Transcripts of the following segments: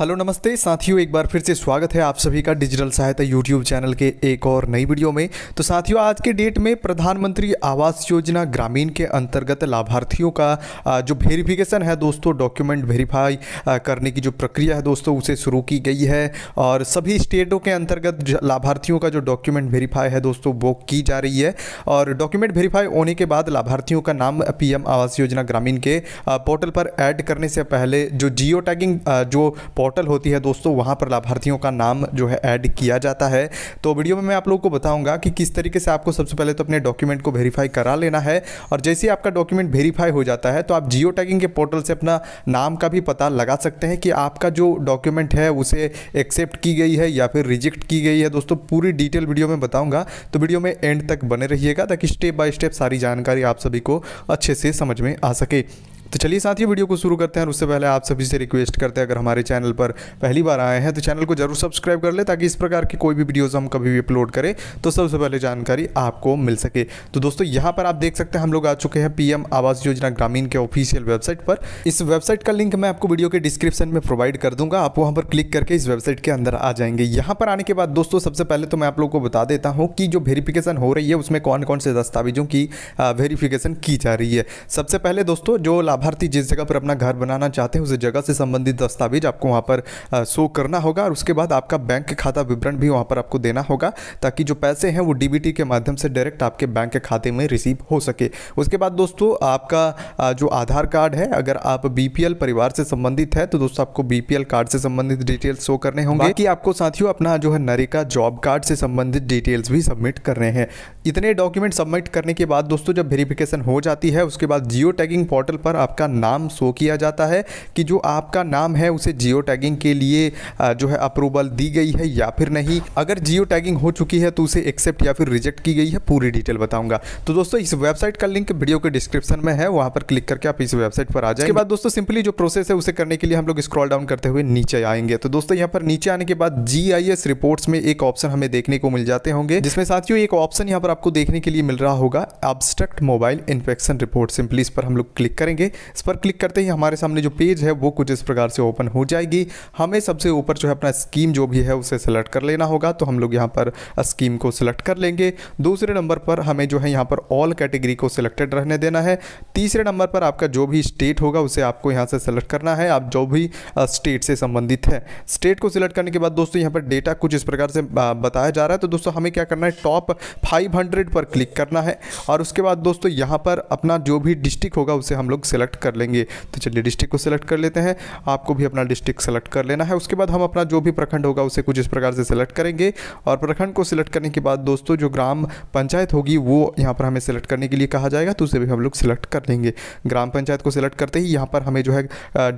hello नमस्ते साथियों एक बार फिर से स्वागत है आप सभी का डिजिटल सहायता यूट्यूब चैनल के एक और नई वीडियो में तो साथियों आज के डेट में प्रधानमंत्री आवास योजना ग्रामीण के अंतर्गत लाभार्थियों का जो वेरिफिकेशन है दोस्तों डॉक्यूमेंट वेरीफाई करने की जो प्रक्रिया है दोस्तों उसे शुरू की गई है और सभी स्टेटों के अंतर्गत लाभार्थियों का जो डॉक्यूमेंट वेरीफाई है दोस्तों वो की जा रही है और डॉक्यूमेंट वेरीफाई होने के बाद लाभार्थियों का नाम पी आवास योजना ग्रामीण के पोर्टल पर ऐड करने से पहले जो जियो टैगिंग जो पोर्टल होती है दोस्तों वहाँ पर लाभार्थियों का नाम जो है ऐड किया जाता है तो वीडियो में मैं आप लोगों को बताऊँगा कि किस तरीके से आपको सबसे पहले तो अपने डॉक्यूमेंट को वेरीफाई करा लेना है और जैसे ही आपका डॉक्यूमेंट वेरीफाई हो जाता है तो आप जियो टैगिंग के पोर्टल से अपना नाम का भी पता लगा सकते हैं कि आपका जो डॉक्यूमेंट है उसे एक्सेप्ट की गई है या फिर रिजेक्ट की गई है दोस्तों पूरी डिटेल वीडियो में बताऊँगा तो वीडियो में एंड तक बने रहिएगा ताकि स्टेप बाय स्टेप सारी जानकारी आप सभी को अच्छे से समझ में आ सके तो चलिए साथ ही वीडियो को शुरू करते हैं और उससे पहले आप सभी से रिक्वेस्ट करते हैं अगर हमारे चैनल पर पहली बार आए हैं तो चैनल को जरूर सब्सक्राइब कर ले ताकि इस प्रकार की कोई भी वीडियोज हम कभी भी अपलोड करें तो सबसे पहले जानकारी आपको मिल सके तो दोस्तों यहाँ पर आप देख सकते हैं हम लोग आ चुके हैं पीएम आवास योजना ग्रामीण के ऑफिशियल वेबसाइट पर इस वेबसाइट का लिंक मैं आपको वीडियो के डिस्क्रिप्शन में प्रोवाइड कर दूंगा आप वहाँ पर क्लिक करके इस वेबसाइट के अंदर आ जाएंगे यहाँ पर आने के बाद दोस्तों सबसे पहले तो मैं आप लोग को बता देता हूँ कि जो वेरिफिकेशन हो रही है उसमें कौन कौन से दस्तावेजों की वेरिफिकेशन की जा रही है सबसे पहले दोस्तों जो लाभार्थी जिस जगह पर अपना घर बनाना चाहते हैं उस जगह से संबंधित दस्तावेज आपको वहाँ पर शो करना होगा और उसके बाद आपका बैंक खाता विवरण भी वहाँ पर आपको देना होगा ताकि जो पैसे हैं वो डी के माध्यम से डायरेक्ट आपके बैंक खाते में रिसीव हो सके उसके बाद दोस्तों आपका जो आधार कार्ड है अगर आप बी परिवार से संबंधित है तो दोस्तों आपको बी कार्ड से संबंधित डिटेल्स शो करने होंगे कि आपको साथियों अपना जो है नरेगा जॉब कार्ड से संबंधित डिटेल्स भी सबमिट करने हैं इतने डॉक्यूमेंट सबमिट करने के बाद दोस्तों जब वेरिफिकेशन हो जाती है उसके बाद जियो टैगिंग पोर्टल पर आप आपका नाम शो किया जाता है कि जो आपका नाम है उसे जियो टैगिंग के लिए जो है अप्रूवल दी गई है या फिर नहीं अगर जियो टैगिंग हो चुकी है तो उसे एक्सेप्ट या फिर रिजेक्ट की गई है पूरी डिटेल बताऊंगा तो दोस्तों इस वेबसाइट का लिंक वीडियो के डिस्क्रिप्शन में है वहां पर क्लिक करके आप इस वेबसाइट पर आ जाए बाद दोस्तों सिंपली जो प्रोसेस है उसे करने के लिए हम लोग स्क्रॉल डाउन करते हुए नीचे आएंगे तो दोस्तों यहाँ पर नीचे आने के बाद जी रिपोर्ट्स में एक ऑप्शन हमें देखने को मिल जाते होंगे जिसमें साथियों एक ऑप्शन यहाँ पर आपको देखने के लिए मिल रहा होगा abstract mobile infection report simply इस पर हम लोग क्लिक करेंगे इस पर क्लिक करते ही हमारे सामने जो पेज है वो कुछ इस प्रकार से ओपन हो जाएगी हमें सबसे ऊपर जो है अपना स्कीम जो भी है उसे सेलेक्ट कर लेना होगा तो हम लोग यहाँ पर स्कीम को सिलेक्ट कर लेंगे दूसरे नंबर पर हमें जो है यहाँ पर ऑल कैटेगरी को सिलेक्टेड रहने देना है तीसरे नंबर पर आपका जो भी स्टेट होगा उसे आपको यहाँ से सेलेक्ट करना है आप जो भी स्टेट से संबंधित है स्टेट को सिलेक्ट करने के बाद दोस्तों यहाँ पर डेटा कुछ इस प्रकार से बताया जा रहा है तो दोस्तों हमें क्या करना है टॉप 500 पर क्लिक करना है और उसके बाद दोस्तों यहाँ पर अपना जो भी डिस्ट्रिक्ट होगा उसे हम लोग सेलेक्ट सेलेक्ट कर लेंगे तो चलिए डिस्ट्रिक्ट को सिलेक्ट कर लेते हैं आपको भी अपना डिस्ट्रिक्ट सेलेक्ट कर लेना है उसके बाद हम अपना जो भी प्रखंड होगा उसे कुछ इस प्रकार से सिलेक्ट करेंगे और प्रखंड को सिलेक्ट करने के बाद दोस्तों जो ग्राम पंचायत होगी वो यहाँ पर हमें सेलेक्ट करने के लिए कहा जाएगा तो उसे भी हम लोग सिलेक्ट कर लेंगे ग्राम पंचायत को सिलेक्ट करते ही यहाँ पर हमें जो है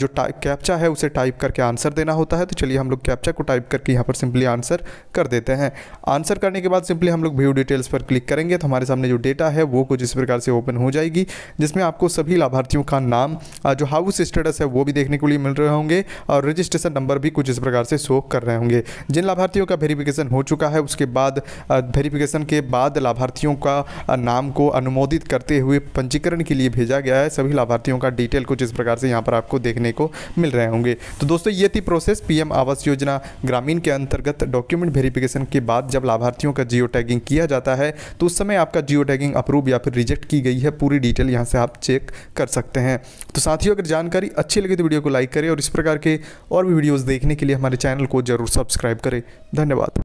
जो कैप्चा है उसे टाइप करके आंसर देना होता है तो चलिए हम लोग कैप्चा को टाइप करके यहाँ पर सिंपली आंसर कर देते हैं आंसर करने के बाद सिंपली हम लोग व्यू डिटेल्स पर क्लिक करेंगे तो हमारे सामने जो डेटा है वो कुछ इस प्रकार से ओपन हो जाएगी जिसमें आपको सभी लाभार्थियों का नाम जो हाउस स्टेटस है वो भी देखने के लिए मिल रहे होंगे और रजिस्ट्रेशन नंबर भी कुछ इस प्रकार से शो कर रहे होंगे जिन लाभार्थियों का वेरिफिकेशन हो चुका है उसके बाद वेरिफिकेशन के बाद लाभार्थियों का नाम को अनुमोदित करते हुए पंजीकरण के लिए भेजा गया है सभी लाभार्थियों का डिटेल कुछ इस प्रकार से यहाँ पर आपको देखने को मिल रहे होंगे तो दोस्तों ये थी प्रोसेस पीएम आवास योजना ग्रामीण के अंतर्गत डॉक्यूमेंट वेरिफिकेशन के बाद जब लाभार्थियों का जियो टैगिंग किया जाता है तो उस समय आपका जियो टैगिंग अप्रूव या फिर रिजेक्ट की गई है पूरी डिटेल यहाँ से आप चेक कर सकते हैं हैं तो साथियों अगर जानकारी अच्छी लगी तो वीडियो को लाइक करें और इस प्रकार के और भी वीडियोज़ देखने के लिए हमारे चैनल को ज़रूर सब्सक्राइब करें धन्यवाद